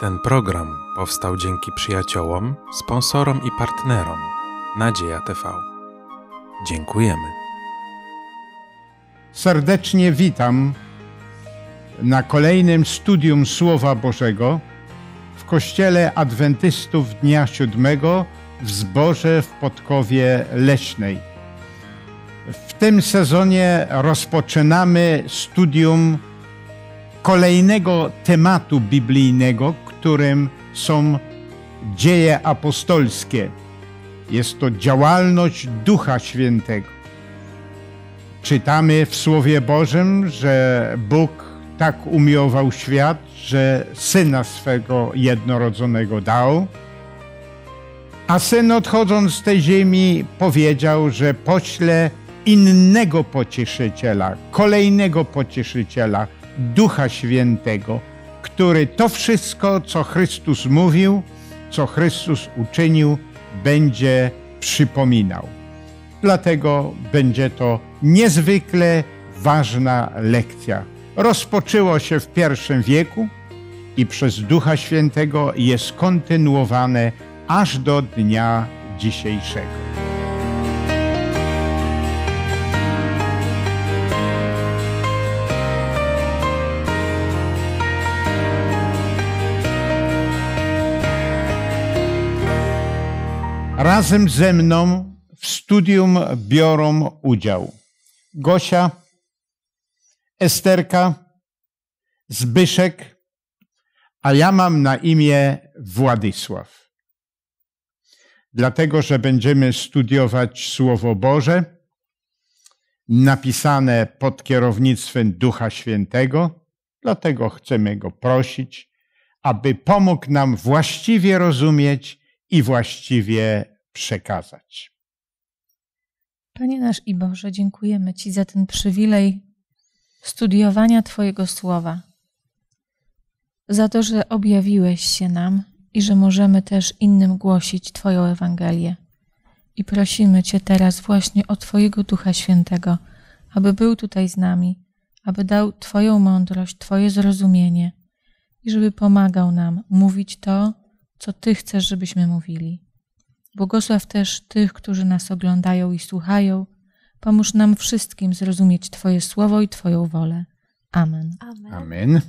Ten program powstał dzięki przyjaciołom, sponsorom i partnerom Nadzieja TV. Dziękujemy. Serdecznie witam na kolejnym studium Słowa Bożego w Kościele Adwentystów Dnia Siódmego w Zborze w Podkowie Leśnej. W tym sezonie rozpoczynamy studium kolejnego tematu biblijnego, którym są dzieje apostolskie. Jest to działalność Ducha Świętego. Czytamy w Słowie Bożym, że Bóg tak umiłował świat, że syna swego jednorodzonego dał. A syn odchodząc z tej ziemi powiedział, że pośle innego pocieszyciela, kolejnego pocieszyciela, Ducha Świętego, który to wszystko, co Chrystus mówił, co Chrystus uczynił, będzie przypominał. Dlatego będzie to niezwykle ważna lekcja. Rozpoczęło się w pierwszym wieku i przez Ducha Świętego jest kontynuowane aż do dnia dzisiejszego. razem ze mną w studium biorą udział Gosia, Esterka, Zbyszek, a ja mam na imię Władysław. Dlatego, że będziemy studiować Słowo Boże napisane pod kierownictwem Ducha Świętego, dlatego chcemy Go prosić, aby pomógł nam właściwie rozumieć i właściwie przekazać. Panie nasz i Boże, dziękujemy Ci za ten przywilej studiowania Twojego słowa, za to, że objawiłeś się nam i że możemy też innym głosić Twoją Ewangelię. I prosimy Cię teraz właśnie o Twojego Ducha Świętego, aby był tutaj z nami, aby dał Twoją mądrość, Twoje zrozumienie i żeby pomagał nam mówić to, co Ty chcesz, żebyśmy mówili. Błogosław też tych, którzy nas oglądają i słuchają. Pomóż nam wszystkim zrozumieć Twoje słowo i Twoją wolę. Amen. Amen. Amen.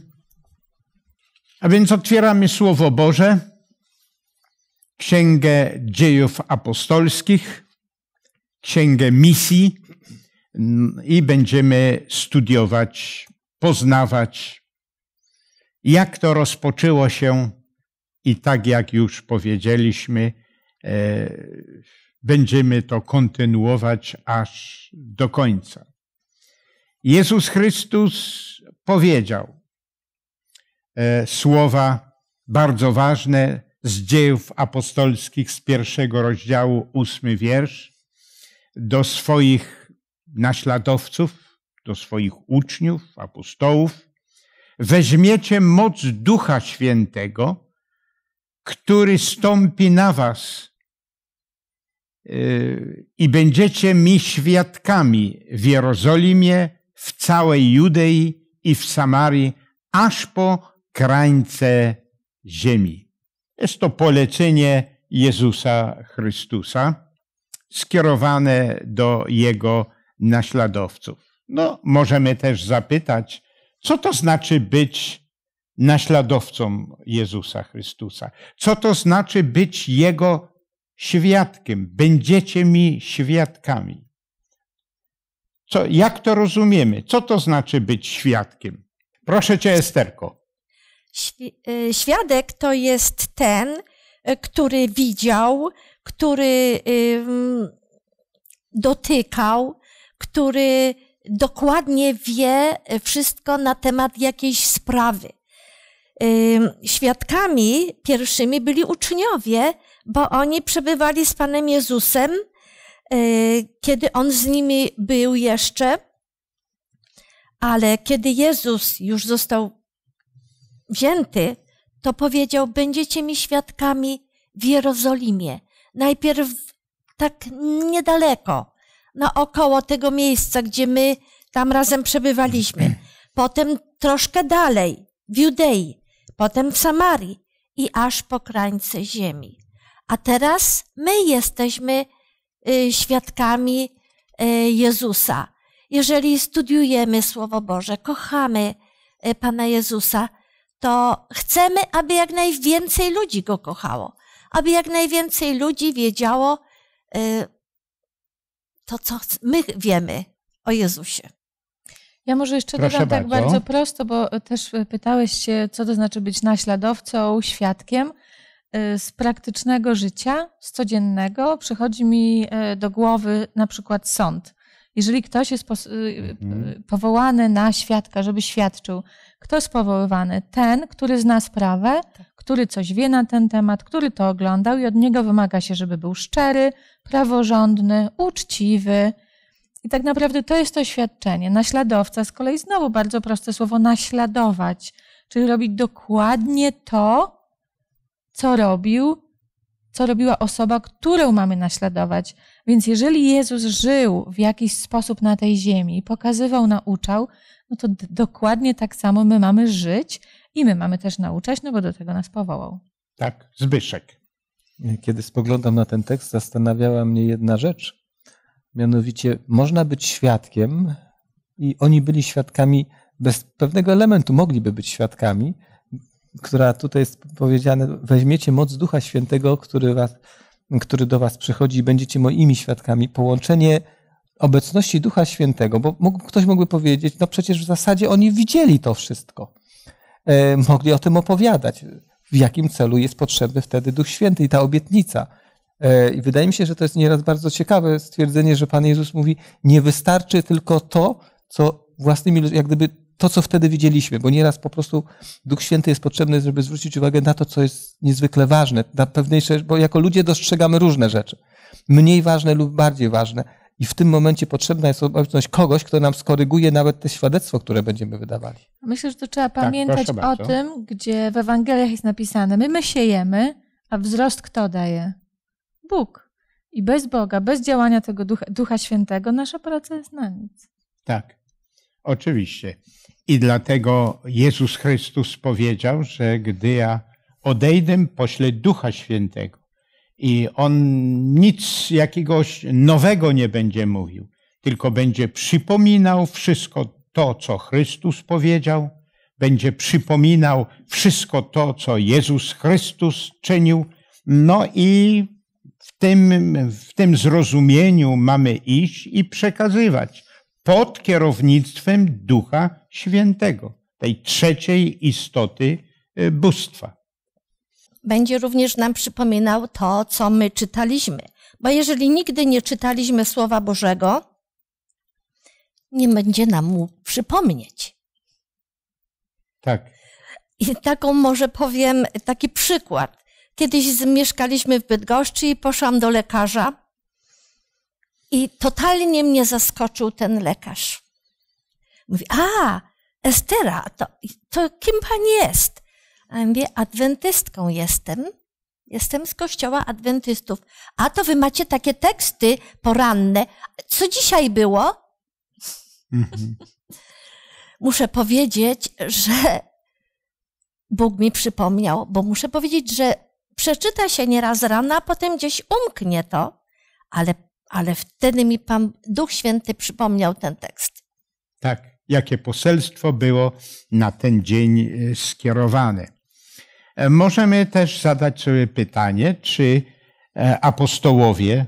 A więc otwieramy Słowo Boże, Księgę Dziejów Apostolskich, Księgę Misji i będziemy studiować, poznawać, jak to rozpoczęło się i tak jak już powiedzieliśmy, E, będziemy to kontynuować aż do końca. Jezus Chrystus powiedział e, słowa bardzo ważne z dziejów apostolskich z pierwszego rozdziału, ósmy wiersz, do swoich naśladowców, do swoich uczniów, apostołów. Weźmiecie moc Ducha Świętego, który stąpi na was Yy, i będziecie mi świadkami w Jerozolimie, w całej Judei i w Samarii, aż po krańce ziemi. Jest to polecenie Jezusa Chrystusa skierowane do Jego naśladowców. No, możemy też zapytać, co to znaczy być naśladowcą Jezusa Chrystusa? Co to znaczy być Jego świadkiem, będziecie mi świadkami. Co, jak to rozumiemy? Co to znaczy być świadkiem? Proszę cię, Esterko. Y, świadek to jest ten, y, który widział, który y, mm, dotykał, który dokładnie wie wszystko na temat jakiejś sprawy. Świadkami pierwszymi byli uczniowie, bo oni przebywali z Panem Jezusem, e, kiedy On z nimi był jeszcze, ale kiedy Jezus już został wzięty, to powiedział, będziecie mi świadkami w Jerozolimie. Najpierw tak niedaleko, na no, około tego miejsca, gdzie my tam razem przebywaliśmy. Potem troszkę dalej, w Judei, potem w Samarii i aż po krańce ziemi. A teraz my jesteśmy y, świadkami y, Jezusa. Jeżeli studiujemy Słowo Boże, kochamy y, Pana Jezusa, to chcemy, aby jak najwięcej ludzi go kochało, aby jak najwięcej ludzi wiedziało to, co my wiemy o Jezusie. Ja może jeszcze Proszę dodam tak bardzo. tak bardzo prosto, bo też pytałeś się, co to znaczy być naśladowcą, świadkiem. Y, z praktycznego życia, z codziennego, przychodzi mi y, do głowy na przykład sąd. Jeżeli ktoś jest y, mhm. powołany na świadka, żeby świadczył, kto jest powoływany? Ten, który zna sprawę, tak. który coś wie na ten temat, który to oglądał i od niego wymaga się, żeby był szczery, praworządny, uczciwy. I tak naprawdę to jest to świadczenie. Naśladowca z kolei znowu bardzo proste słowo naśladować, czyli robić dokładnie to, co robił, co robiła osoba, którą mamy naśladować. Więc jeżeli Jezus żył w jakiś sposób na tej ziemi, pokazywał, nauczał, no to dokładnie tak samo my mamy żyć i my mamy też nauczać, no bo do tego nas powołał. Tak, Zbyszek. Kiedy spoglądam na ten tekst, zastanawiała mnie jedna rzecz. Mianowicie, można być świadkiem, i oni byli świadkami bez pewnego elementu, mogliby być świadkami, która tutaj jest powiedziane, weźmiecie moc Ducha Świętego, który, was, który do was przychodzi i będziecie moimi świadkami. Połączenie obecności Ducha Świętego, bo mógł, ktoś mógłby powiedzieć, no przecież w zasadzie oni widzieli to wszystko. E, mogli o tym opowiadać, w jakim celu jest potrzebny wtedy Duch Święty i ta obietnica. E, I wydaje mi się, że to jest nieraz bardzo ciekawe stwierdzenie, że Pan Jezus mówi, nie wystarczy tylko to, co własnymi, jak gdyby to, co wtedy widzieliśmy, bo nieraz po prostu Duch Święty jest potrzebny, żeby zwrócić uwagę na to, co jest niezwykle ważne, na pewniejsze, bo jako ludzie dostrzegamy różne rzeczy, mniej ważne lub bardziej ważne. I w tym momencie potrzebna jest obecność kogoś, kto nam skoryguje nawet te świadectwo, które będziemy wydawali. Myślę, że to trzeba tak, pamiętać tak, o tym, gdzie w Ewangeliach jest napisane: My my siejemy, a wzrost kto daje? Bóg. I bez Boga, bez działania tego Ducha, Ducha Świętego, nasza praca jest na nic. Tak, oczywiście. I dlatego Jezus Chrystus powiedział, że gdy ja odejdę, poślę Ducha Świętego. I on nic jakiegoś nowego nie będzie mówił, tylko będzie przypominał wszystko to, co Chrystus powiedział, będzie przypominał wszystko to, co Jezus Chrystus czynił. No i w tym, w tym zrozumieniu mamy iść i przekazywać pod kierownictwem Ducha Świętego, tej trzeciej istoty y, bóstwa. Będzie również nam przypominał to, co my czytaliśmy. Bo jeżeli nigdy nie czytaliśmy Słowa Bożego, nie będzie nam mu przypomnieć. Tak. I taką może powiem taki przykład. Kiedyś mieszkaliśmy w Bydgoszczy i poszłam do lekarza i totalnie mnie zaskoczył ten lekarz. Mówi, a, Estera, to, to kim pani jest? A ja mówię, adwentystką jestem. Jestem z kościoła adwentystów. A to wy macie takie teksty poranne. Co dzisiaj było? Mhm. Muszę powiedzieć, że Bóg mi przypomniał, bo muszę powiedzieć, że przeczyta się nieraz rana, a potem gdzieś umknie to, ale ale wtedy mi Pan Duch Święty przypomniał ten tekst. Tak, jakie poselstwo było na ten dzień e, skierowane. Możemy też zadać sobie pytanie, czy e, apostołowie,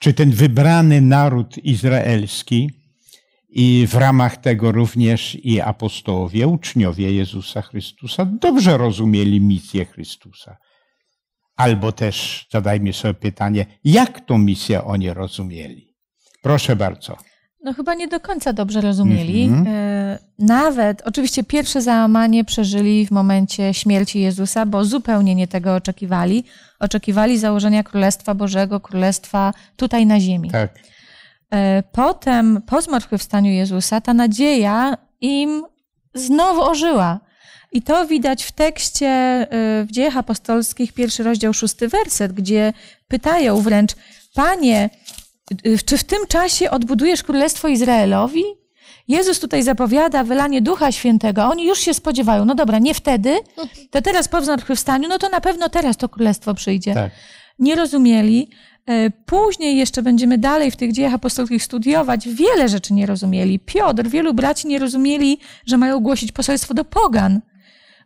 czy ten wybrany naród izraelski i w ramach tego również i apostołowie, uczniowie Jezusa Chrystusa dobrze rozumieli misję Chrystusa. Albo też zadajmy sobie pytanie, jak tą misję oni rozumieli. Proszę bardzo. No chyba nie do końca dobrze rozumieli. Mm -hmm. Nawet, oczywiście pierwsze załamanie przeżyli w momencie śmierci Jezusa, bo zupełnie nie tego oczekiwali. Oczekiwali założenia Królestwa Bożego, Królestwa tutaj na ziemi. Tak. E, potem, po zmartwychwstaniu Jezusa, ta nadzieja im znowu ożyła. I to widać w tekście y, w dziejach apostolskich, pierwszy rozdział, szósty werset, gdzie pytają wręcz, panie, y, czy w tym czasie odbudujesz królestwo Izraelowi? Jezus tutaj zapowiada wylanie Ducha Świętego, oni już się spodziewają, no dobra, nie wtedy, to teraz po wstaniu, no to na pewno teraz to królestwo przyjdzie. Tak. Nie rozumieli. Y, później jeszcze będziemy dalej w tych dziejach apostolskich studiować. Wiele rzeczy nie rozumieli. Piotr, wielu braci nie rozumieli, że mają głosić poselstwo do pogan.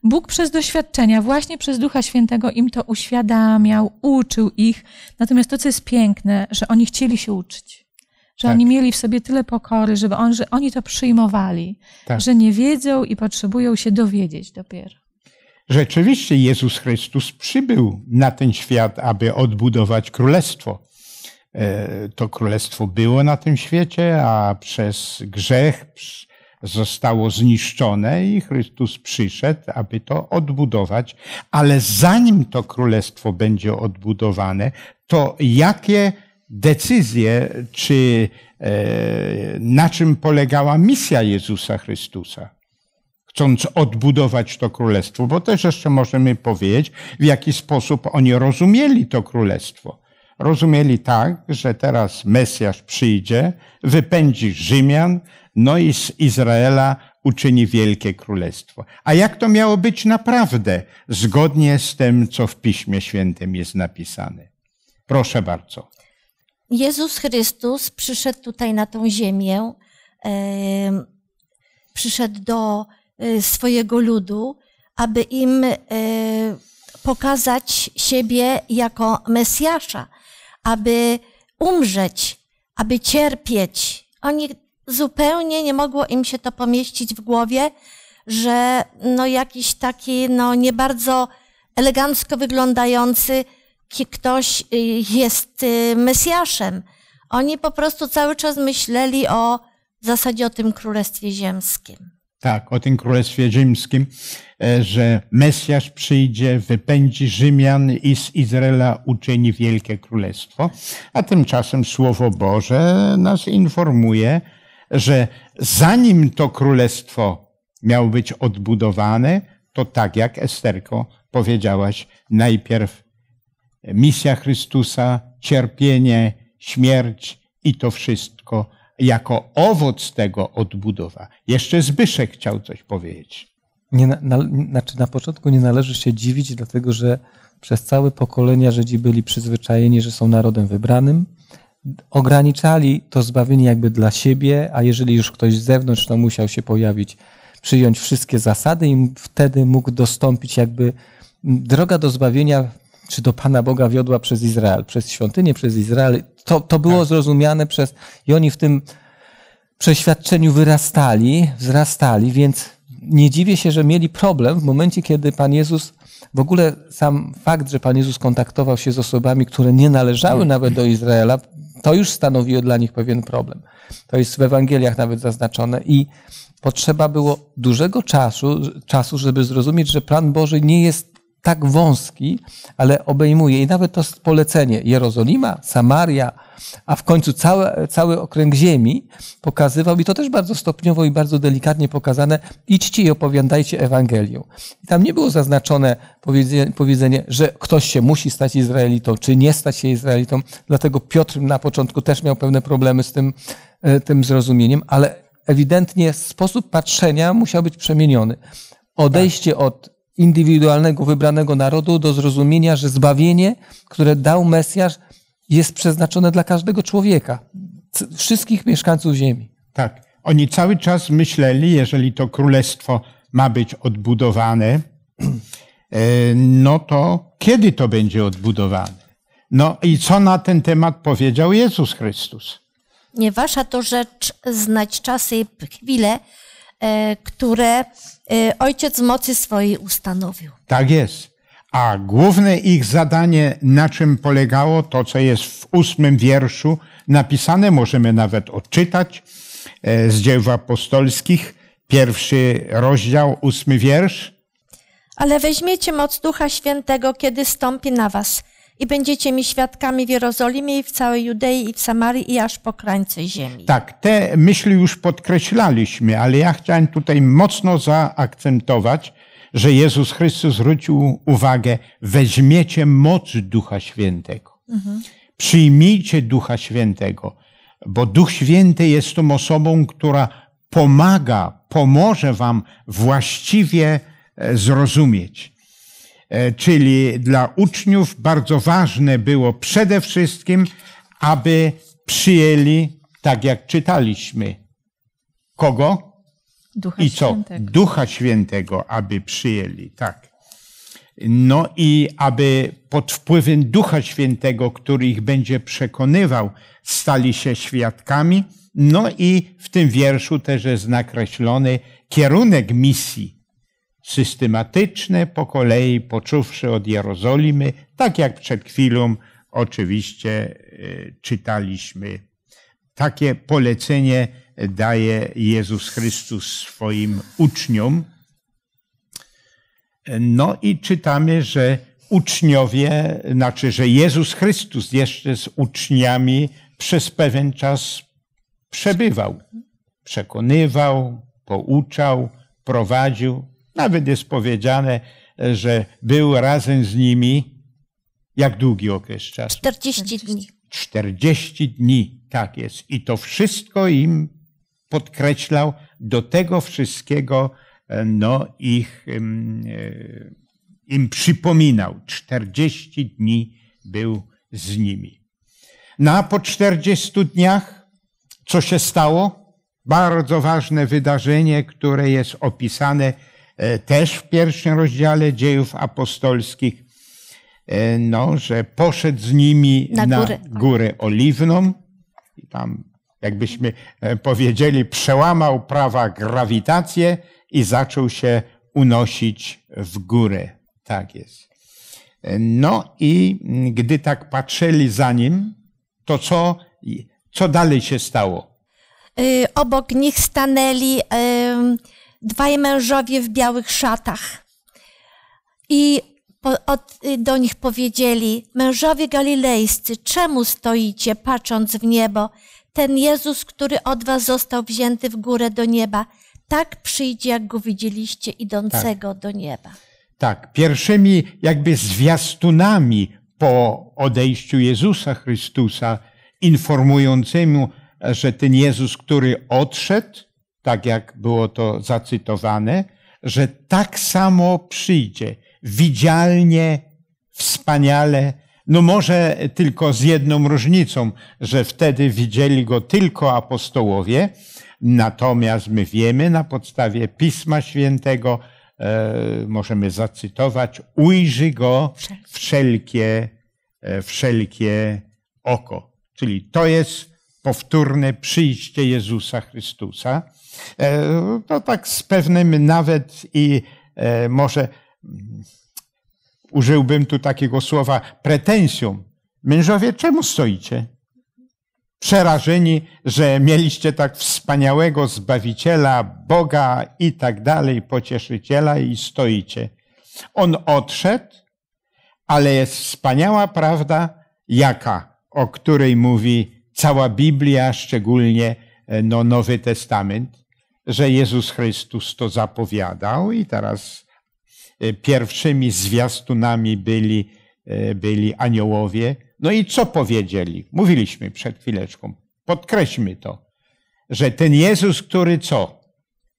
Bóg przez doświadczenia, właśnie przez Ducha Świętego im to uświadamiał, uczył ich. Natomiast to, co jest piękne, że oni chcieli się uczyć. Że tak. oni mieli w sobie tyle pokory, żeby on, że oni to przyjmowali, tak. że nie wiedzą i potrzebują się dowiedzieć dopiero. Rzeczywiście Jezus Chrystus przybył na ten świat, aby odbudować królestwo. E, to królestwo było na tym świecie, a przez grzech, zostało zniszczone i Chrystus przyszedł, aby to odbudować. Ale zanim to królestwo będzie odbudowane, to jakie decyzje, czy e, na czym polegała misja Jezusa Chrystusa? chcąc odbudować to królestwo, bo też jeszcze możemy powiedzieć, w jaki sposób oni rozumieli to królestwo. Rozumieli tak, że teraz Mesjasz przyjdzie, wypędzi Rzymian, no i z Izraela uczyni wielkie królestwo. A jak to miało być naprawdę, zgodnie z tym, co w Piśmie Świętym jest napisane? Proszę bardzo. Jezus Chrystus przyszedł tutaj na tą ziemię, przyszedł do e, swojego ludu, aby im e, pokazać siebie jako Mesjasza, aby umrzeć, aby cierpieć. Oni zupełnie nie mogło im się to pomieścić w głowie, że no jakiś taki no nie bardzo elegancko wyglądający ktoś y, jest y, Mesjaszem. Oni po prostu cały czas myśleli o w zasadzie o tym Królestwie Ziemskim. Tak, o tym Królestwie Ziemskim, e, że Mesjasz przyjdzie, wypędzi Rzymian i z Izraela uczyni wielkie królestwo. A tymczasem Słowo Boże nas informuje, że zanim to królestwo miało być odbudowane, to tak jak Esterko powiedziałaś, najpierw misja Chrystusa, cierpienie, śmierć i to wszystko jako owoc tego odbudowa. Jeszcze Zbyszek chciał coś powiedzieć. Nie, na, na, znaczy na początku nie należy się dziwić, dlatego że przez całe pokolenia Żydzi byli przyzwyczajeni, że są narodem wybranym, ograniczali to zbawienie jakby dla siebie, a jeżeli już ktoś z zewnątrz, to musiał się pojawić, przyjąć wszystkie zasady i wtedy mógł dostąpić jakby droga do zbawienia czy do Pana Boga wiodła przez Izrael, przez świątynię, przez Izrael. To, to było tak. zrozumiane przez, i oni w tym przeświadczeniu wyrastali, wzrastali, więc nie dziwię się, że mieli problem w momencie, kiedy Pan Jezus, w ogóle sam fakt, że Pan Jezus kontaktował się z osobami, które nie należały nawet do Izraela, to już stanowiło dla nich pewien problem. To jest w Ewangeliach nawet zaznaczone i potrzeba było dużego czasu, czasu żeby zrozumieć, że plan Boży nie jest tak wąski, ale obejmuje i nawet to polecenie Jerozolima, Samaria, a w końcu cały, cały okręg ziemi pokazywał, i to też bardzo stopniowo i bardzo delikatnie pokazane, idźcie i opowiadajcie Ewangelię. I tam nie było zaznaczone powiedzenie, powiedzenie, że ktoś się musi stać Izraelitą, czy nie stać się Izraelitą, dlatego Piotr na początku też miał pewne problemy z tym, e, tym zrozumieniem, ale ewidentnie sposób patrzenia musiał być przemieniony. Odejście od indywidualnego, wybranego narodu do zrozumienia, że zbawienie, które dał Mesjasz, jest przeznaczone dla każdego człowieka, wszystkich mieszkańców Ziemi. Tak. Oni cały czas myśleli, jeżeli to królestwo ma być odbudowane, e, no to kiedy to będzie odbudowane? No i co na ten temat powiedział Jezus Chrystus? Nie wasza to rzecz znać czasy i chwile, E, które e, Ojciec mocy swojej ustanowił. Tak jest. A główne ich zadanie, na czym polegało, to co jest w ósmym wierszu napisane, możemy nawet odczytać e, z dzieł apostolskich, pierwszy rozdział, ósmy wiersz. Ale weźmiecie moc Ducha Świętego, kiedy stąpi na was i będziecie mi świadkami w Jerozolimie i w całej Judei i w Samarii i aż po krańce ziemi. Tak, te myśli już podkreślaliśmy, ale ja chciałem tutaj mocno zaakcentować, że Jezus Chrystus zwrócił uwagę, weźmiecie moc Ducha Świętego. Mhm. Przyjmijcie Ducha Świętego, bo Duch Święty jest tą osobą, która pomaga, pomoże wam właściwie e, zrozumieć. E, czyli dla uczniów bardzo ważne było przede wszystkim, aby przyjęli, tak jak czytaliśmy, kogo? Ducha I co? Świętego. Ducha Świętego, aby przyjęli, tak. No i aby pod wpływem Ducha Świętego, który ich będzie przekonywał, stali się świadkami. No i w tym wierszu też jest nakreślony kierunek misji systematyczne po kolei, poczuwszy od Jerozolimy, tak jak przed chwilą oczywiście e, czytaliśmy. Takie polecenie daje Jezus Chrystus swoim uczniom. No i czytamy, że uczniowie, znaczy, że Jezus Chrystus jeszcze z uczniami przez pewien czas przebywał, przekonywał, pouczał, prowadził, nawet jest powiedziane, że był razem z nimi jak długi okres czasu? 40 dni. 40 dni, tak jest. I to wszystko im podkreślał, do tego wszystkiego e, no, ich, e, im przypominał. 40 dni był z nimi. No a po 40 dniach, co się stało? Bardzo ważne wydarzenie, które jest opisane E, też w pierwszym rozdziale dziejów apostolskich, e, no, że poszedł z nimi na, na górę. oliwną i tam, jakbyśmy e, powiedzieli, przełamał prawa grawitację i zaczął się unosić w górę. Tak jest. No i gdy tak patrzyli za nim, to co, co dalej się stało? Y, obok nich stanęli. Yy dwaj mężowie w białych szatach. I od, y, do nich powiedzieli: Mężowie galilejscy, czemu stoicie, patrząc w niebo? Ten Jezus, który od was został wzięty w górę do nieba, tak przyjdzie, jak go widzieliście idącego tak. do nieba. Tak, pierwszymi jakby zwiastunami po odejściu Jezusa Chrystusa, informującymi, że ten Jezus, który odszedł, tak jak było to zacytowane, że tak samo przyjdzie widzialnie, wspaniale, no może tylko z jedną różnicą, że wtedy widzieli go tylko apostołowie, natomiast my wiemy na podstawie Pisma Świętego, e, możemy zacytować, ujrzy go wszelkie, e, wszelkie oko. Czyli to jest powtórne przyjście Jezusa Chrystusa. To e, no tak z pewnym nawet i e, może mm, użyłbym tu takiego słowa pretensją. Mężowie, czemu stoicie? Przerażeni, że mieliście tak wspaniałego Zbawiciela, Boga i tak dalej, Pocieszyciela i stoicie. On odszedł, ale jest wspaniała prawda, jaka, o której mówi cała Biblia, szczególnie e, no, Nowy Testament, że Jezus Chrystus to zapowiadał i teraz e, pierwszymi zwiastunami byli, e, byli aniołowie. No i co powiedzieli? Mówiliśmy przed chwileczką, podkreślmy to, że ten Jezus, który co?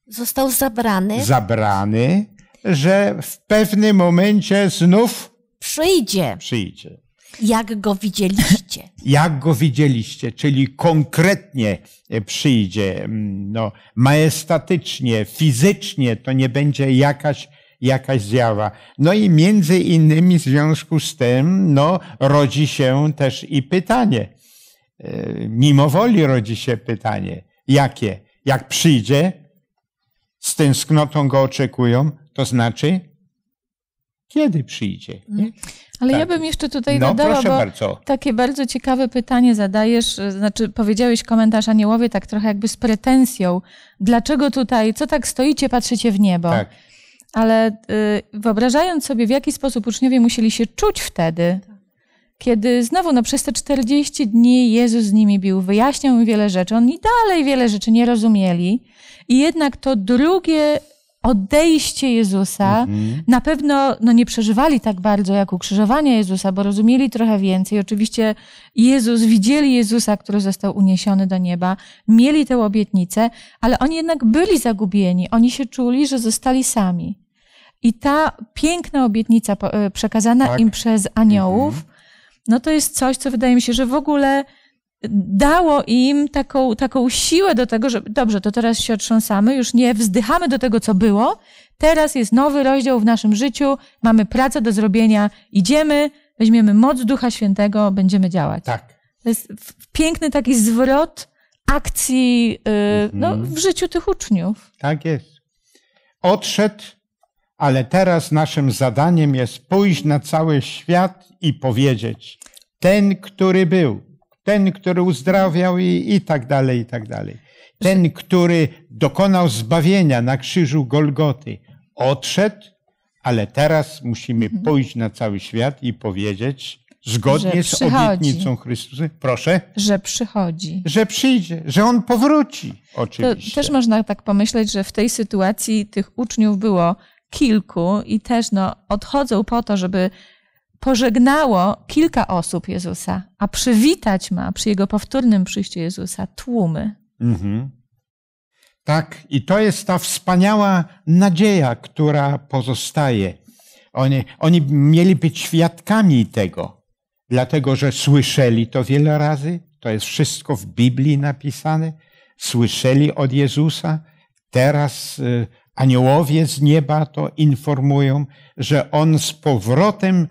Został zabrany. Zabrany, że w pewnym momencie znów przyjdzie. Przyjdzie. Jak go widzieliście? Jak go widzieliście, czyli konkretnie e, przyjdzie, mm, no, majestatycznie, fizycznie, to nie będzie jakaś jakaś zjawa. No i między innymi w związku z tym, no, rodzi się też i pytanie. E, Mimo woli rodzi się pytanie. Jakie? Jak przyjdzie, z tęsknotą go oczekują, to znaczy, kiedy przyjdzie? Nie? Mm. Ale tak. ja bym jeszcze tutaj no, dodała, bo bardzo. takie bardzo ciekawe pytanie zadajesz, e, znaczy powiedziałeś komentarz aniołowie tak trochę jakby z pretensją. Dlaczego tutaj, co tak stoicie, patrzycie w niebo? Tak. Ale y, wyobrażając sobie, w jaki sposób uczniowie musieli się czuć wtedy, kiedy znowu no, przez te 40 dni Jezus z nimi bił, wyjaśniał im wiele rzeczy, oni dalej wiele rzeczy nie rozumieli. I jednak to drugie odejście Jezusa, mhm. na pewno no, nie przeżywali tak bardzo jak ukrzyżowanie Jezusa, bo rozumieli trochę więcej. Oczywiście Jezus, widzieli Jezusa, który został uniesiony do nieba, mieli tę obietnicę, ale oni jednak byli zagubieni. Oni się czuli, że zostali sami. I ta piękna obietnica e, przekazana tak. im przez aniołów, mhm. no to jest coś, co wydaje mi się, że w ogóle dało im taką, taką siłę do tego, że dobrze, to teraz się otrząsamy, już nie wzdychamy do tego, co było. Teraz jest nowy rozdział w naszym życiu, mamy pracę do zrobienia, idziemy, weźmiemy moc Ducha Świętego, będziemy działać. Tak. To jest piękny taki zwrot akcji yy, no, mhm. w życiu tych uczniów. Tak jest. Odszedł, ale teraz naszym zadaniem jest pójść na cały świat i powiedzieć: Ten, który był, ten, który uzdrawiał i, i tak dalej, i tak dalej. Ten, który dokonał zbawienia na krzyżu Golgoty, odszedł, ale teraz musimy mhm. pójść na cały świat i powiedzieć, zgodnie z obietnicą Chrystusa, proszę, że przychodzi, że przyjdzie, że on powróci. Oczywiście. To też można tak pomyśleć, że w tej sytuacji tych uczniów było kilku i też no, odchodzą po to, żeby pożegnało kilka osób Jezusa, a przywitać ma przy jego powtórnym przyjściu Jezusa tłumy. Mhm. Tak, i to jest ta wspaniała nadzieja, która pozostaje. Oni, oni mieli być świadkami tego, dlatego że słyszeli to wiele razy, to jest wszystko w Biblii napisane, słyszeli od Jezusa, teraz y, aniołowie z nieba to informują, że On z powrotem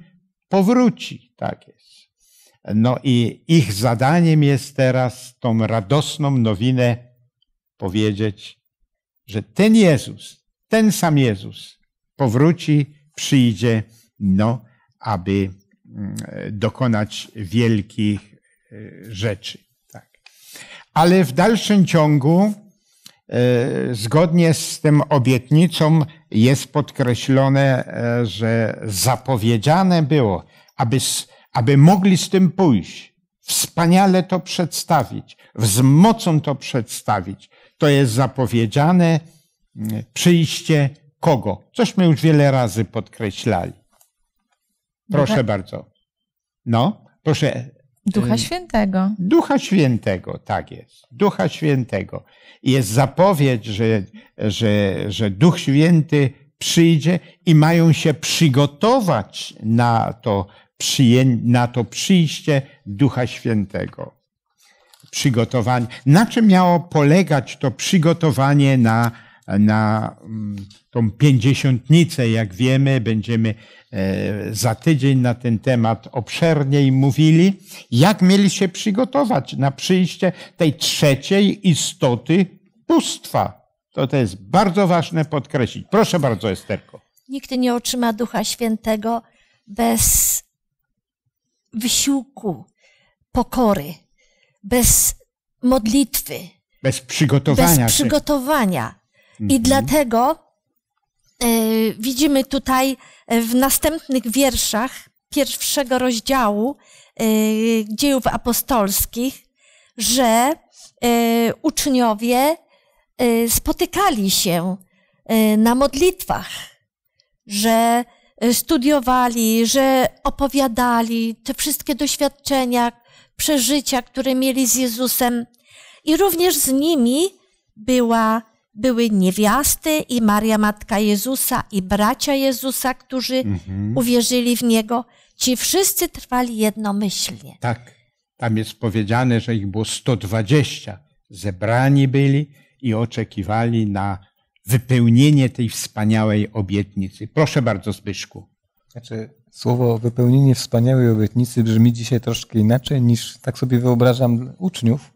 powróci. Tak jest. No i ich zadaniem jest teraz tą radosną nowinę powiedzieć, że ten Jezus, ten sam Jezus powróci, przyjdzie, no, aby mm, dokonać wielkich y, rzeczy. Tak. Ale w dalszym ciągu E, zgodnie z tym obietnicą jest podkreślone, e, że zapowiedziane było, aby, aby mogli z tym pójść, wspaniale to przedstawić, z mocą to przedstawić. To jest zapowiedziane przyjście kogo? Cośmy już wiele razy podkreślali. Proszę bardzo. No, proszę, Ducha y, Świętego. Ducha Świętego, tak jest. Ducha Świętego. Jest zapowiedź, że, że, że Duch Święty przyjdzie i mają się przygotować na to, przyję- na to przyjście Ducha Świętego. Przygotowanie. Na czym miało polegać to przygotowanie na, na mm, tą pięćdziesiątnicę? Jak wiemy, będziemy E, za tydzień na ten temat obszerniej mówili, jak mieli się przygotować na przyjście tej trzeciej istoty bóstwa. To, to jest bardzo ważne podkreślić. Proszę bardzo, Esterko. Nikt nie otrzyma Ducha Świętego bez wysiłku, pokory, bez modlitwy, bez przygotowania. Bez przygotowania. Się. I mhm. dlatego E, widzimy tutaj e, w następnych wierszach pierwszego rozdziału e, dziejów apostolskich, że uczniowie spotykali się na modlitwach, że studiowali, że opowiadali te wszystkie doświadczenia, przeżycia, które mieli z Jezusem, i również z nimi była były niewiasty i Maria Matka Jezusa i bracia Jezusa, którzy mhm. uwierzyli w Niego. Ci wszyscy trwali jednomyślnie. Tak, tam jest powiedziane, że ich było 120. Zebrani byli i oczekiwali na wypełnienie tej wspaniałej obietnicy. Proszę bardzo, Zbyszku. Znaczy, słowo wypełnienie wspaniałej obietnicy brzmi dzisiaj troszkę inaczej niż tak sobie wyobrażam uczniów,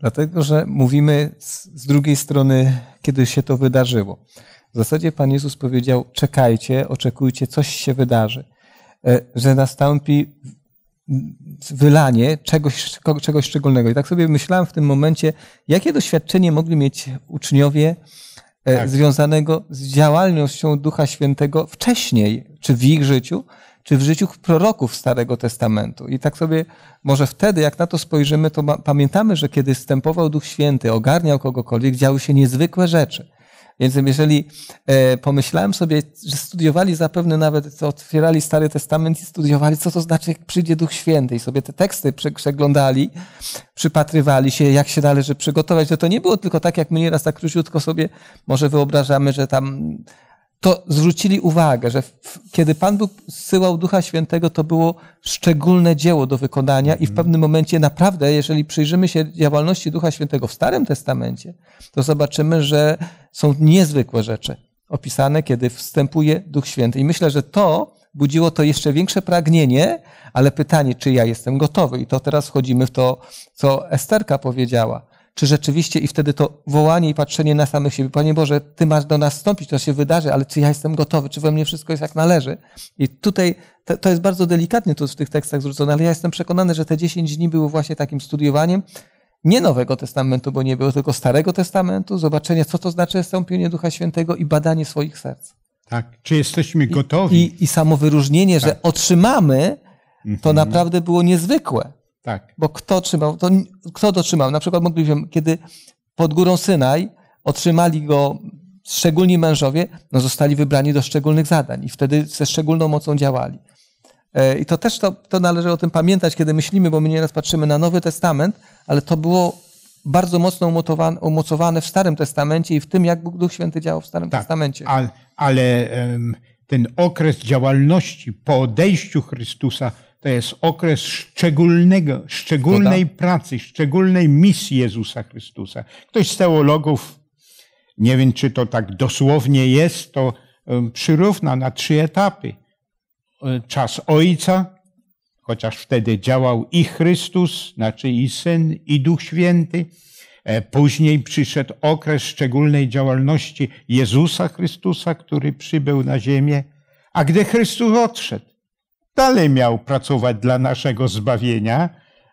Dlatego, że mówimy z, z drugiej strony, kiedy się to wydarzyło. W zasadzie Pan Jezus powiedział: czekajcie, oczekujcie, coś się wydarzy, e, że nastąpi wylanie czegoś, czegoś szczególnego. I tak sobie myślałem w tym momencie, jakie doświadczenie mogli mieć uczniowie e, tak. związanego z działalnością Ducha Świętego wcześniej, czy w ich życiu, czy w życiu proroków Starego Testamentu. I tak sobie może wtedy, jak na to spojrzymy, to ma, pamiętamy, że kiedy wstępował Duch Święty, ogarniał kogokolwiek, działy się niezwykłe rzeczy. Więc jeżeli e, pomyślałem sobie, że studiowali zapewne nawet, co otwierali Stary Testament i studiowali, co to znaczy, jak przyjdzie Duch Święty i sobie te teksty przeglądali, przypatrywali się, jak się należy przygotować, że to nie było tylko tak, jak my nieraz tak króciutko sobie może wyobrażamy, że tam to zwrócili uwagę, że kiedy Pan Bóg zsyłał Ducha Świętego, to było szczególne dzieło do wykonania i w mhm. pewnym momencie naprawdę, jeżeli przyjrzymy się działalności Ducha Świętego w Starym Testamencie, to zobaczymy, że są niezwykłe rzeczy opisane, kiedy wstępuje Duch Święty. I myślę, że to budziło to jeszcze większe pragnienie, ale pytanie, czy ja jestem gotowy? I to teraz wchodzimy w to, co Esterka powiedziała czy rzeczywiście i wtedy to wołanie i patrzenie na samych siebie, Panie Boże, Ty masz do nas wstąpić, to się wydarzy, ale czy ja jestem gotowy, czy we mnie wszystko jest jak należy? I tutaj to, to jest bardzo delikatnie tu w tych tekstach zwrócone, ale ja jestem przekonany, że te 10 dni były właśnie takim studiowaniem nie Nowego Testamentu, bo nie było, tylko Starego Testamentu, zobaczenie, co to znaczy stąpienie Ducha Świętego i badanie swoich serc. Tak, czy jesteśmy gotowi. I, i, i samo wyróżnienie, tak. że otrzymamy, to mhm. naprawdę było niezwykłe. Tak. Bo kto trzymał, to, kto to otrzymał? Na przykład mogliśmy, kiedy pod górą Synaj otrzymali go szczególni mężowie, no zostali wybrani do szczególnych zadań i wtedy ze szczególną mocą działali. E, I to też to, to należy o tym pamiętać, kiedy myślimy, bo my nieraz patrzymy na Nowy Testament, ale to było bardzo mocno umocowane w Starym Testamencie i w tym, jak Bóg Duch Święty działał w Starym tak, Testamencie. ale, ale ten okres działalności po odejściu Chrystusa to jest okres szczególnego, szczególnej Zgoda? pracy, szczególnej misji Jezusa Chrystusa. Ktoś z teologów, nie wiem czy to tak dosłownie jest, to przyrówna na trzy etapy. E, czas Ojca, chociaż wtedy działał i Chrystus, znaczy i Syn, i Duch Święty. E, później przyszedł okres szczególnej działalności Jezusa Chrystusa, który przybył na ziemię. A gdy Chrystus odszedł, dalej miał pracować dla naszego zbawienia,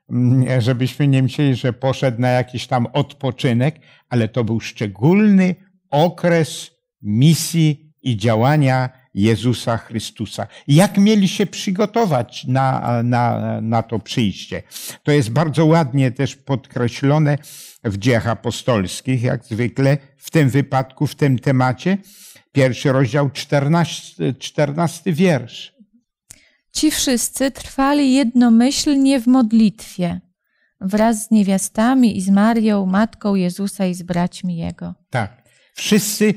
mm, żebyśmy nie myśleli, że poszedł na jakiś tam odpoczynek, ale to był szczególny okres misji i działania Jezusa Chrystusa. Jak mieli się przygotować na, na, na to przyjście? To jest bardzo ładnie też podkreślone w dziejach apostolskich, jak zwykle w tym wypadku, w tym temacie. Pierwszy rozdział, czternasty, czternasty wiersz. Ci wszyscy trwali jednomyślnie w modlitwie wraz z niewiastami i z Marią, matką Jezusa i z braćmi Jego. Tak. Wszyscy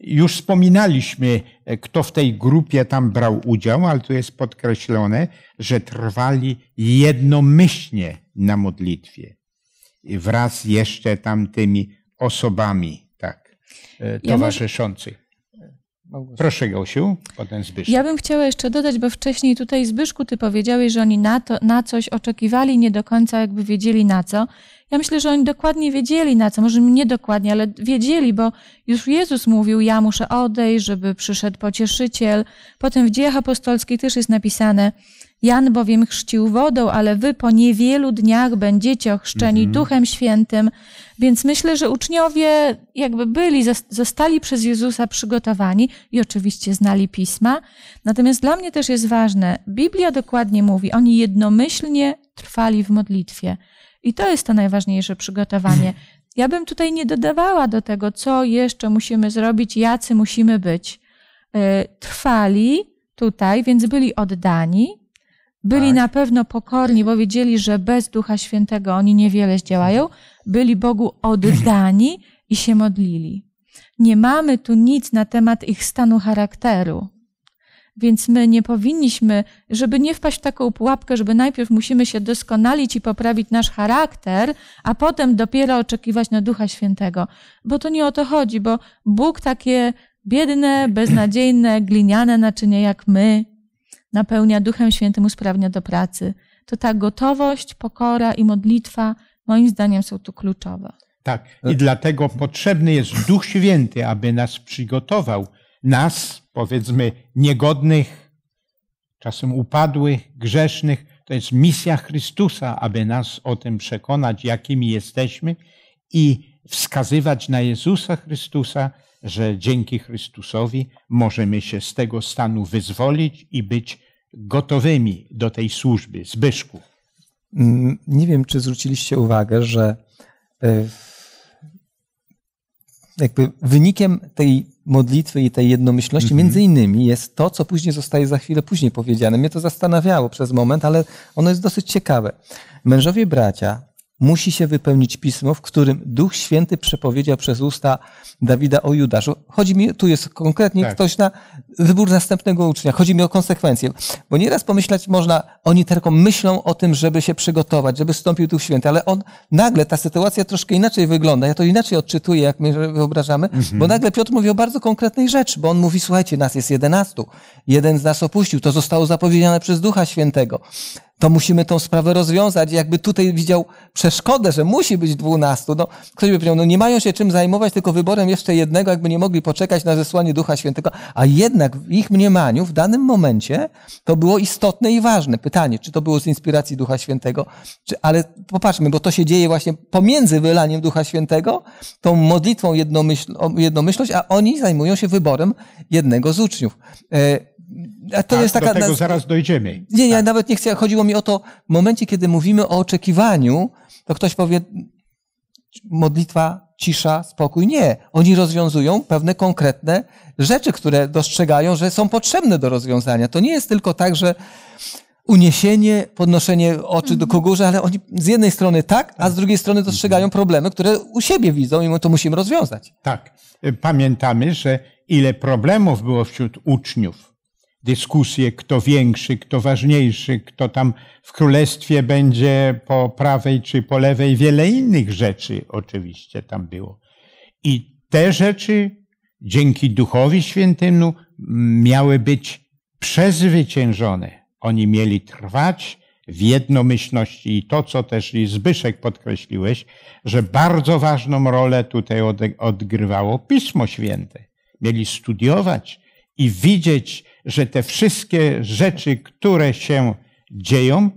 już wspominaliśmy, kto w tej grupie tam brał udział, ale tu jest podkreślone, że trwali jednomyślnie na modlitwie wraz jeszcze tamtymi osobami tak, e, towarzyszących. Proszę Josiu, potem Zbyszku. Ja bym chciała jeszcze dodać, bo wcześniej tutaj Zbyszku, ty powiedziałeś, że oni na, to, na coś oczekiwali, nie do końca jakby wiedzieli na co. Ja myślę, że oni dokładnie wiedzieli na co, może nie dokładnie, ale wiedzieli, bo już Jezus mówił, ja muszę odejść, żeby przyszedł pocieszyciel. Potem w dziejach apostolskich też jest napisane, Jan bowiem chrzcił wodą, ale wy po niewielu dniach będziecie ochrzczeni mhm. Duchem Świętym. Więc myślę, że uczniowie jakby byli, zostali przez Jezusa przygotowani i oczywiście znali pisma. Natomiast dla mnie też jest ważne, Biblia dokładnie mówi, oni jednomyślnie trwali w modlitwie. I to jest to najważniejsze przygotowanie. Ja bym tutaj nie dodawała do tego, co jeszcze musimy zrobić, jacy musimy być. E, trwali tutaj, więc byli oddani, byli tak. na pewno pokorni, bo wiedzieli, że bez Ducha Świętego oni niewiele zdziałają. Byli Bogu oddani i się modlili. Nie mamy tu nic na temat ich stanu charakteru. Więc my nie powinniśmy, żeby nie wpaść w taką pułapkę, żeby najpierw musimy się doskonalić i poprawić nasz charakter, a potem dopiero oczekiwać na Ducha Świętego. Bo to nie o to chodzi, bo Bóg takie biedne, beznadziejne, gliniane naczynie jak my napełnia Duchem Świętym, usprawnia do pracy. To ta gotowość, pokora i modlitwa moim zdaniem są tu kluczowe. Tak, i dlatego potrzebny jest Duch Święty, aby nas przygotował nas, powiedzmy, niegodnych, czasem upadłych, grzesznych. To jest misja Chrystusa, aby nas o tym przekonać, jakimi jesteśmy i wskazywać na Jezusa Chrystusa, że dzięki Chrystusowi możemy się z tego stanu wyzwolić i być gotowymi do tej służby. Zbyszku. Mm, nie wiem, czy zwróciliście uwagę, że e, jakby wynikiem tej modlitwy i tej jednomyślności, mhm. między innymi, jest to, co później zostaje za chwilę później powiedziane. Mnie to zastanawiało przez moment, ale ono jest dosyć ciekawe. Mężowie bracia musi się wypełnić pismo, w którym Duch Święty przepowiedział przez usta Dawida o Judaszu. Chodzi mi, tu jest konkretnie tak. ktoś na wybór następnego ucznia. Chodzi mi o konsekwencje. Bo nieraz pomyśleć można, oni tylko myślą o tym, żeby się przygotować, żeby wstąpił Duch Święty, ale on nagle, ta sytuacja troszkę inaczej wygląda. Ja to inaczej odczytuję, jak my wyobrażamy, mhm. bo nagle Piotr mówi o bardzo konkretnej rzeczy, bo on mówi, słuchajcie, nas jest jedenastu, jeden z nas opuścił, to zostało zapowiedziane przez Ducha Świętego to musimy tą sprawę rozwiązać. Jakby tutaj widział przeszkodę, że musi być dwunastu, no ktoś by powiedział, no nie mają się czym zajmować, tylko wyborem jeszcze jednego, jakby nie mogli poczekać na zesłanie Ducha Świętego. A jednak w ich mniemaniu w danym momencie to było istotne i ważne pytanie, czy to było z inspiracji Ducha Świętego, czy, ale popatrzmy, bo to się dzieje właśnie pomiędzy wylaniem Ducha Świętego, tą modlitwą jednomyśl, jednomyślność, a oni zajmują się wyborem jednego z uczniów. E, a to tak, jest taka, do tego zaraz dojdziemy. Nie, ja tak. nawet nie chcę, chodziło mi o to, w momencie, kiedy mówimy o oczekiwaniu, to ktoś powie, modlitwa, cisza, spokój. Nie. Oni rozwiązują pewne konkretne rzeczy, które dostrzegają, że są potrzebne do rozwiązania. To nie jest tylko tak, że uniesienie, podnoszenie oczy do mhm. kogórza, ale oni z jednej strony tak, a z tak. drugiej strony dostrzegają mhm. problemy, które u siebie widzą i my to musimy rozwiązać. Tak. Pamiętamy, że ile problemów było wśród uczniów dyskusje, kto większy, kto ważniejszy, kto tam w królestwie będzie po prawej czy po lewej. Wiele innych rzeczy oczywiście tam było. I te rzeczy dzięki Duchowi Świętemu miały być przezwyciężone. Oni mieli trwać w jednomyślności i to, co też i Zbyszek podkreśliłeś, że bardzo ważną rolę tutaj odgrywało Pismo Święte. Mieli studiować i widzieć, że te wszystkie rzeczy, które się dzieją,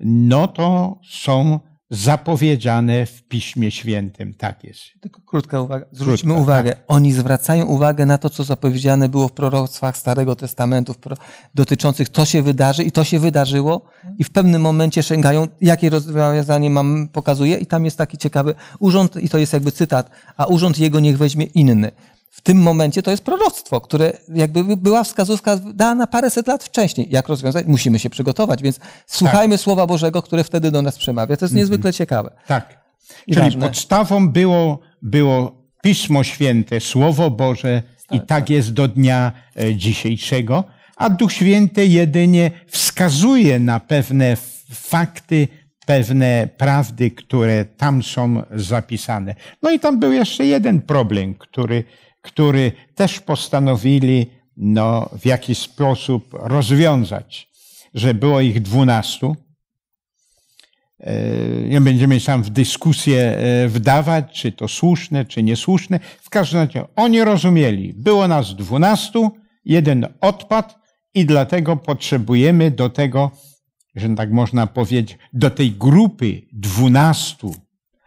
no to są zapowiedziane w Piśmie Świętym. Tak jest. Tylko krótka uwaga. Zwróćmy krótka, uwagę. Tak. Oni zwracają uwagę na to, co zapowiedziane było w proroctwach Starego Testamentu dotyczących to się wydarzy i to się wydarzyło i w pewnym momencie sięgają, jakie rozwiązanie mam pokazuje i tam jest taki ciekawy urząd i to jest jakby cytat, a urząd jego niech weźmie inny w tym momencie to jest proroctwo, które jakby była wskazówka dana paręset lat wcześniej. Jak rozwiązać? Musimy się przygotować, więc słuchajmy tak. Słowa Bożego, które wtedy do nas przemawia. To jest mhm. niezwykle ciekawe. Tak. I Czyli ważne. podstawą było, było Pismo Święte, Słowo Boże i tak, tak, tak. jest do dnia e, dzisiejszego, a Duch Święty jedynie wskazuje na pewne fakty, pewne prawdy, które tam są zapisane. No i tam był jeszcze jeden problem, który który też postanowili no, w jakiś sposób rozwiązać, że było ich dwunastu. E, nie będziemy się tam w dyskusję e, wdawać, czy to słuszne, czy niesłuszne. W każdym razie oni rozumieli, było nas dwunastu, jeden odpad i dlatego potrzebujemy do tego, że tak można powiedzieć, do tej grupy dwunastu,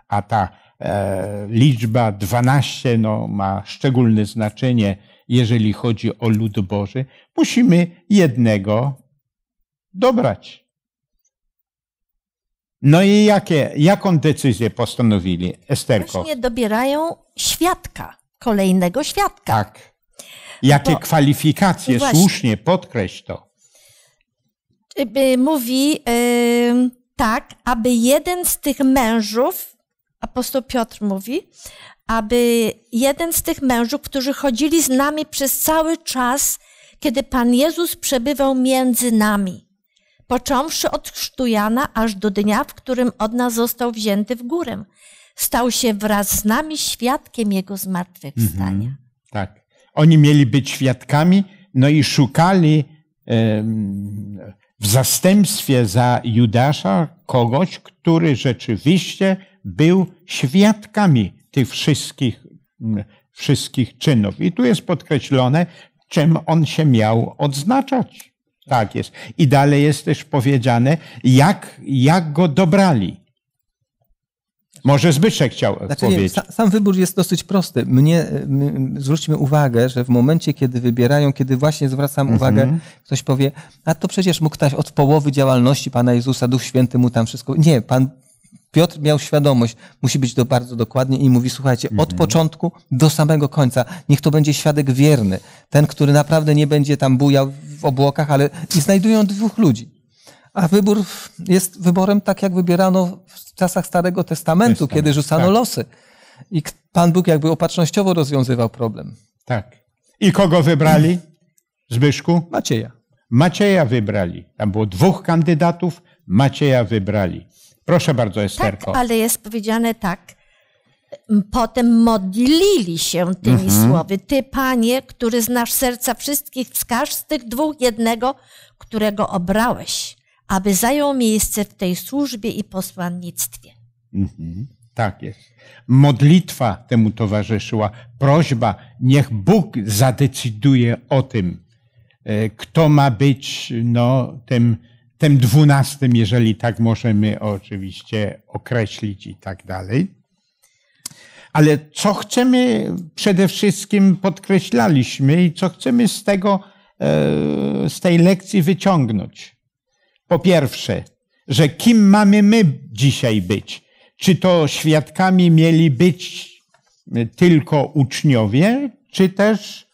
a ta E, liczba 12 no, ma szczególne znaczenie, jeżeli chodzi o lud Boży. Musimy jednego dobrać. No i jakie, jaką decyzję postanowili, Esterko? Właśnie dobierają świadka, kolejnego świadka. Tak. Jakie Bo, kwalifikacje, właśnie, słusznie, podkreśl to. Y, y, mówi yy, tak, aby jeden z tych mężów apostoł Piotr mówi, aby jeden z tych mężów, którzy chodzili z nami przez cały czas, kiedy Pan Jezus przebywał między nami, począwszy od chrztu Jana, aż do dnia, w którym od nas został wzięty w górę, stał się wraz z nami świadkiem Jego zmartwychwstania. Mhm, tak. Oni mieli być świadkami, no i szukali w zastępstwie za Judasza kogoś, który rzeczywiście był świadkami tych wszystkich, wszystkich czynów. I tu jest podkreślone, czym on się miał odznaczać. Tak jest. I dalej jest też powiedziane, jak, jak go dobrali. Może Zbyszek chciał znaczy, powiedzieć. Nie, sam wybór jest dosyć prosty. Mnie, my, zwróćmy uwagę, że w momencie, kiedy wybierają, kiedy właśnie zwracam mm-hmm. uwagę, ktoś powie, a to przecież mógł ktoś od połowy działalności Pana Jezusa, Duch Święty mu tam wszystko... Nie, Pan Piotr miał świadomość, musi być to bardzo dokładnie i mówi, słuchajcie, od mhm. początku do samego końca, niech to będzie świadek wierny, ten, który naprawdę nie będzie tam bujał w obłokach, ale i znajdują dwóch ludzi. A wybór jest wyborem tak, jak wybierano w czasach Starego Testamentu, Testament, kiedy rzucano tak. losy. I Pan Bóg jakby opatrznościowo rozwiązywał problem. Tak. I kogo wybrali? Zbyszku? Macieja. Macieja wybrali. Tam było dwóch kandydatów, Macieja wybrali. Proszę bardzo, tak, Esterko. Tak, ale jest powiedziane tak. Potem modlili się tymi mhm. słowy. Ty, Panie, który znasz serca wszystkich, wskaż z tych dwóch jednego, którego obrałeś, aby zajął miejsce w tej służbie i posłannictwie. Mhm. Tak jest. Modlitwa temu towarzyszyła, prośba, niech Bóg zadecyduje o tym, e, kto ma być no, tym tym dwunastym, jeżeli tak możemy oczywiście określić i tak dalej. Ale co chcemy, przede wszystkim podkreślaliśmy i co chcemy z tego, e, z tej lekcji wyciągnąć. Po pierwsze, że kim mamy my dzisiaj być? Czy to świadkami mieli być tylko uczniowie, czy też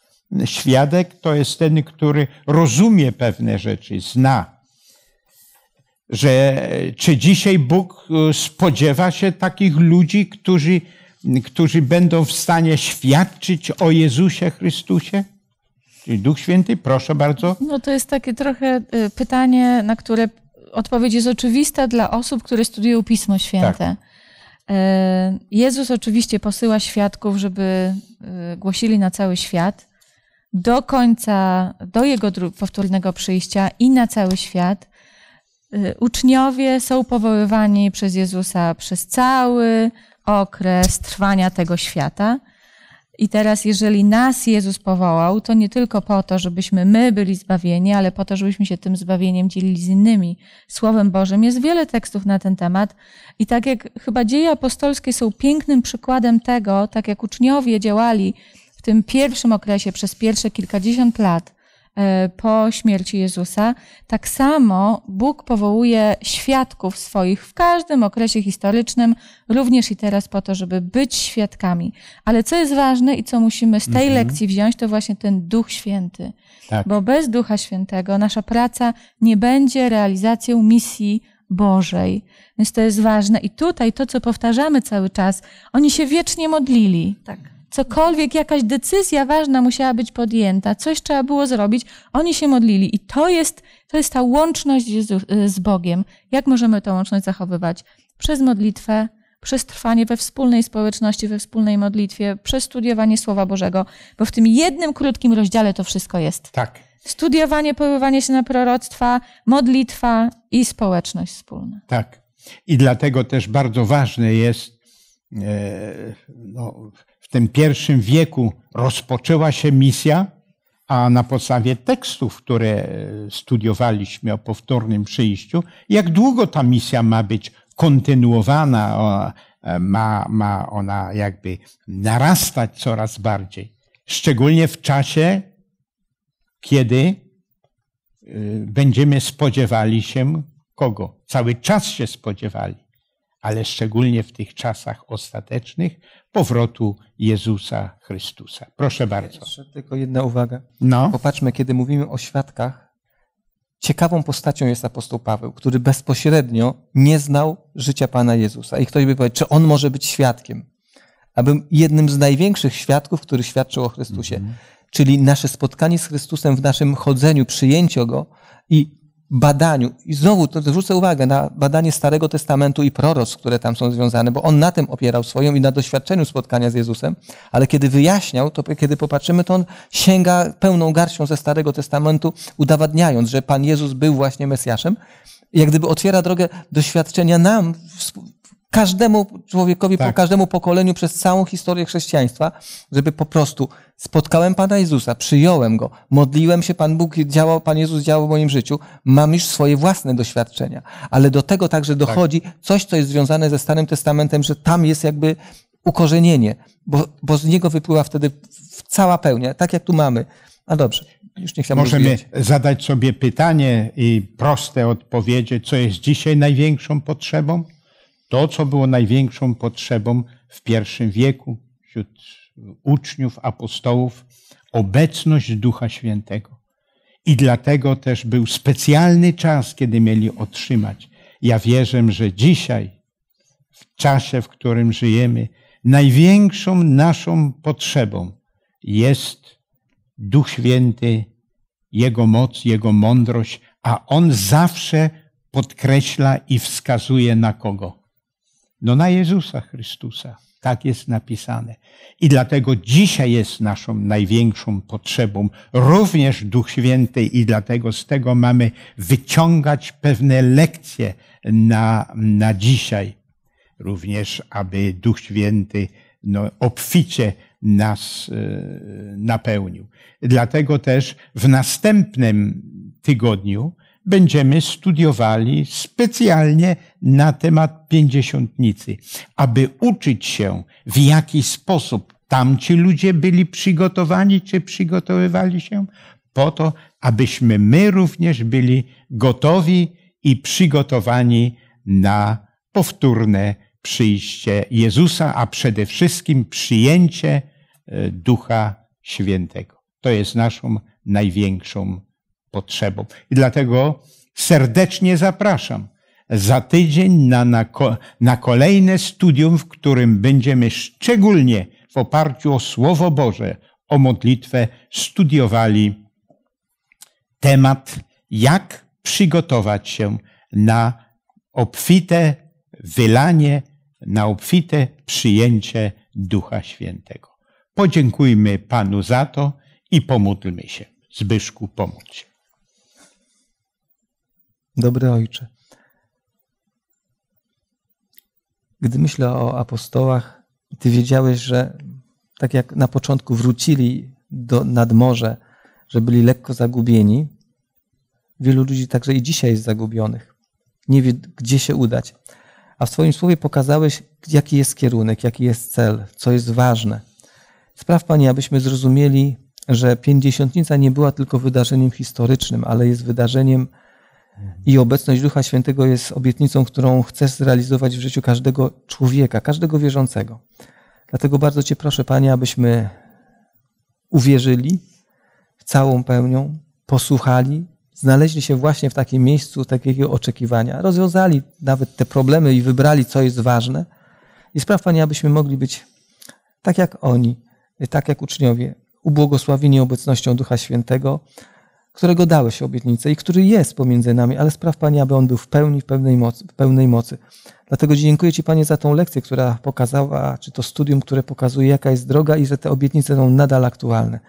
świadek to jest ten, który rozumie pewne rzeczy, zna że czy dzisiaj Bóg e, spodziewa się takich ludzi, którzy, którzy będą w stanie świadczyć o Jezusie Chrystusie? Czyli Duch Święty, proszę bardzo. No to jest takie trochę e, pytanie, na które odpowiedź jest oczywista dla osób, które studiują Pismo Święte. Tak. E, Jezus oczywiście posyła świadków, żeby głosili na cały świat do końca, do jego powtórnego przyjścia i na cały świat. Y, uczniowie są powoływani przez Jezusa przez cały okres trwania tego świata. I teraz, jeżeli nas Jezus powołał, to nie tylko po to, żebyśmy my byli zbawieni, ale po to, żebyśmy się tym zbawieniem dzielili z innymi. Słowem Bożym jest wiele tekstów na ten temat. I tak jak chyba dzieje apostolskie są pięknym przykładem tego, tak jak uczniowie działali w tym pierwszym okresie przez pierwsze kilkadziesiąt lat, E, po śmierci Jezusa. Tak samo Bóg powołuje świadków swoich w każdym okresie historycznym, również i teraz po to, żeby być świadkami. Ale co jest ważne i co musimy z tej mhm. lekcji wziąć, to właśnie ten Duch Święty. Tak. Bo bez Ducha Świętego nasza praca nie będzie realizacją misji Bożej. Więc to jest ważne. I tutaj to, co powtarzamy cały czas, oni się wiecznie modlili. Tak cokolwiek, jakaś decyzja ważna musiała być podjęta, coś trzeba było zrobić, oni się modlili i to jest, to jest ta łączność z Bogiem. Jak możemy tę łączność zachowywać? Przez modlitwę, przez trwanie we wspólnej społeczności, we wspólnej modlitwie, przez studiowanie Słowa Bożego, bo w tym jednym krótkim rozdziale to wszystko jest. Tak. Studiowanie, poływanie się na proroctwa, modlitwa i społeczność wspólna. Tak. I dlatego też bardzo ważne jest, e, no, tym pierwszym wieku rozpoczęła się misja, a na podstawie tekstów, które studiowaliśmy o powtórnym przyjściu, jak długo ta misja ma być kontynuowana, e, ma, ma ona jakby narastać coraz bardziej. Szczególnie w czasie, kiedy e, będziemy spodziewali się kogo? Cały czas się spodziewali ale szczególnie w tych czasach ostatecznych, powrotu Jezusa Chrystusa. Proszę bardzo. Jeszcze tylko jedna uwaga. No. Popatrzmy, kiedy mówimy o świadkach, ciekawą postacią jest apostoł Paweł, który bezpośrednio nie znał życia Pana Jezusa. I ktoś by powiedział, czy on może być świadkiem? Abym jednym z największych świadków, który świadczył o Chrystusie. Mm -hmm. Czyli nasze spotkanie z Chrystusem w naszym chodzeniu, przyjęciu Go i badaniu, i znowu to zwrócę uwagę na badanie Starego Testamentu i proroc, które tam są związane, bo on na tym opierał swoją i na doświadczeniu spotkania z Jezusem, ale kiedy wyjaśniał, to kiedy popatrzymy, to on sięga pełną garścią ze Starego Testamentu, udowadniając, że Pan Jezus był właśnie Mesjaszem, jak gdyby otwiera drogę doświadczenia nam każdemu człowiekowi, tak. po każdemu pokoleniu przez całą historię chrześcijaństwa, żeby po prostu spotkałem Pana Jezusa, przyjąłem Go, modliłem się, Pan Bóg działał, Pan Jezus działał w moim życiu, mam już swoje własne doświadczenia, ale do tego także tak. dochodzi tak. coś, co jest związane ze Starym Testamentem, że tam jest jakby ukorzenienie, bo, bo z niego wypływa wtedy cała pełnia, tak jak tu mamy. A dobrze, już nie chciałbym Możemy rozwijać. zadać sobie pytanie i proste odpowiedzi, co jest dzisiaj największą potrzebą? to, co było największą potrzebą w pierwszym wieku wśród uczniów, apostołów, obecność Ducha Świętego. I dlatego też był specjalny czas, kiedy mieli otrzymać. Ja wierzę, że dzisiaj, w czasie, w którym żyjemy, największą naszą potrzebą jest Duch Święty, Jego moc, Jego mądrość, a On zawsze podkreśla i wskazuje na kogo no na Jezusa Chrystusa. Tak jest napisane. I dlatego dzisiaj jest naszą największą potrzebą również Duch Święty i dlatego z tego mamy wyciągać pewne lekcje na, na dzisiaj. Również, aby Duch Święty no, obficie nas e, napełnił. Dlatego też w następnym tygodniu będziemy studiowali specjalnie na temat pięćdziesiątnicy, aby uczyć się, w jaki sposób tamci ludzie byli przygotowani, czy przygotowywali się, po to, abyśmy my również byli gotowi i przygotowani na powtórne przyjście Jezusa, a przede wszystkim przyjęcie e, Ducha Świętego. To jest naszą największą potrzebą. I dlatego serdecznie zapraszam za tydzień na, na, na kolejne studium, w którym będziemy szczególnie w oparciu o Słowo Boże, o modlitwę, studiowali temat, jak przygotować się na obfite wylanie, na obfite przyjęcie Ducha Świętego. Podziękujmy Panu za to i pomódlmy się. Zbyszku, pomódl się. Dobry Ojcze, gdy myślę o apostołach, Ty wiedziałeś, że tak jak na początku wrócili do, nad morze, że byli lekko zagubieni, wielu ludzi także i dzisiaj jest zagubionych. Nie wie, gdzie się udać. A w swoim słowie pokazałeś, jaki jest kierunek, jaki jest cel, co jest ważne. Spraw Panie, abyśmy zrozumieli, że pięćdziesiątnica nie była tylko wydarzeniem historycznym, ale jest wydarzeniem i obecność Ducha Świętego jest obietnicą, którą chcesz zrealizować w życiu każdego człowieka, każdego wierzącego. Dlatego bardzo Cię proszę, Panie, abyśmy uwierzyli całą pełnią, posłuchali, znaleźli się właśnie w takim miejscu takiego oczekiwania, rozwiązali nawet te problemy i wybrali, co jest ważne. I spraw, Panie, abyśmy mogli być tak jak oni, tak jak uczniowie, ubłogosławieni obecnością Ducha Świętego, którego dałeś obietnicę i który jest pomiędzy nami, ale spraw Panie, aby on był w pełni, w pełnej mocy. W pełnej mocy. Dlatego dziękuję Ci Panie za tą lekcję, która pokazała, czy to studium, które pokazuje, jaka jest droga i że te obietnice są nadal aktualne.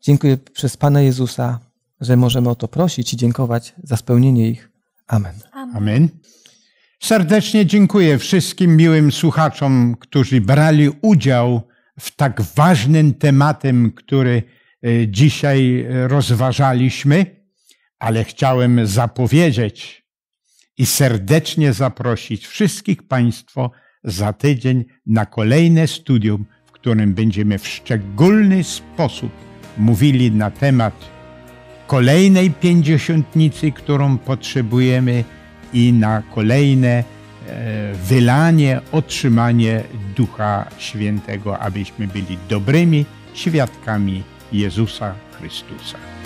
Dziękuję przez Pana Jezusa, że możemy o to prosić i dziękować za spełnienie ich. Amen. Amen. Amen. Serdecznie dziękuję wszystkim miłym słuchaczom, którzy brali udział w tak ważnym tematem, który Y, dzisiaj rozważaliśmy, ale chciałem zapowiedzieć i serdecznie zaprosić wszystkich Państwo za tydzień na kolejne studium, w którym będziemy w szczególny sposób mówili na temat kolejnej pięćdziesiątnicy, którą potrzebujemy i na kolejne e, wylanie, otrzymanie Ducha Świętego, abyśmy byli dobrymi świadkami Jezusa Chrystusa.